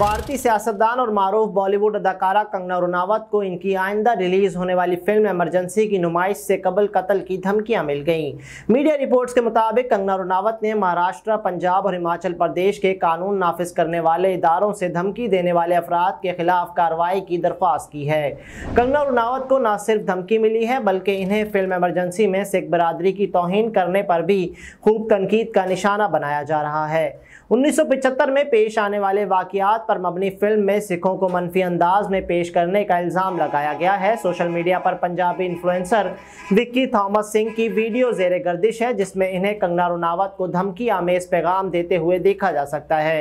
भारतीय सियासतदान और मरूफ बॉलीवुड अदाकारा कंगना रुनावत को इनकी आइंदा रिलीज होने वाली फिल्म एमरजेंसी की नुमाइश से कबल कत्ल की धमकियां मिल गईं मीडिया रिपोर्ट्स के मुताबिक कंगना रुनावत ने महाराष्ट्र पंजाब और हिमाचल प्रदेश के कानून नाफिज करने वाले इदारों से धमकी देने वाले अफराद के खिलाफ कार्रवाई की दरख्वास्त की है कंगना रुनावत को न सिर्फ धमकी मिली है बल्कि इन्हें फिल्म एमरजेंसी में सिख बरदरी की तोहन करने पर भी खूब तनकीद का निशाना बनाया जा रहा है उन्नीस में पेश आने वाले वाकियात पर मबनी फिल्म में सिखों को मनफी अंदाज में पेश करने का इल्ज़ाम लगाया गया है सोशल मीडिया पर पंजाबी इन्फ्लुएंसर विक्की थॉमस सिंह की वीडियो जेर गर्दिश है जिसमें इन्हें कंगना रनावत को धमकी आमेज पैगाम देते हुए देखा जा सकता है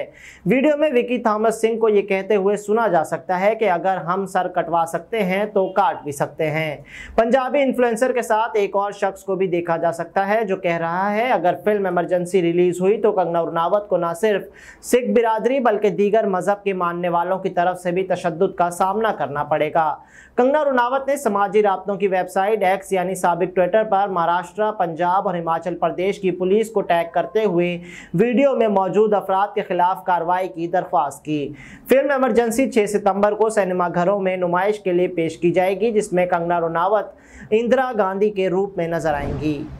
वीडियो में विक्की थॉमस सिंह को ये कहते हुए सुना जा सकता है कि अगर हम सर कटवा सकते हैं तो काट भी सकते हैं पंजाबी इन्फ्लुएंसर के साथ एक और शख्स को भी देखा जा सकता है जो कह रहा है अगर फिल्म इमरजेंसी रिलीज हुई तो कंगना रनावत को ना सिर्फ सिख बिरादरी बल्कि दीगर मजहब मजहब के मानने वालों की तरफ से भी तशद का सामना करना पड़ेगा कंगना रुनावत ने समाजी रबतों की वेबसाइट एक्स यानी सबक ट्विटर पर महाराष्ट्र पंजाब और हिमाचल प्रदेश की पुलिस को टैग करते हुए वीडियो में मौजूद अफराद के खिलाफ कार्रवाई की दरख्वास्त की फिल्म एमरजेंसी छः सितम्बर को सिनेमाघरों में नुमाइश के लिए पेश की जाएगी जिसमें कंगना रुनावत इंदिरा गांधी के रूप में नजर आएंगी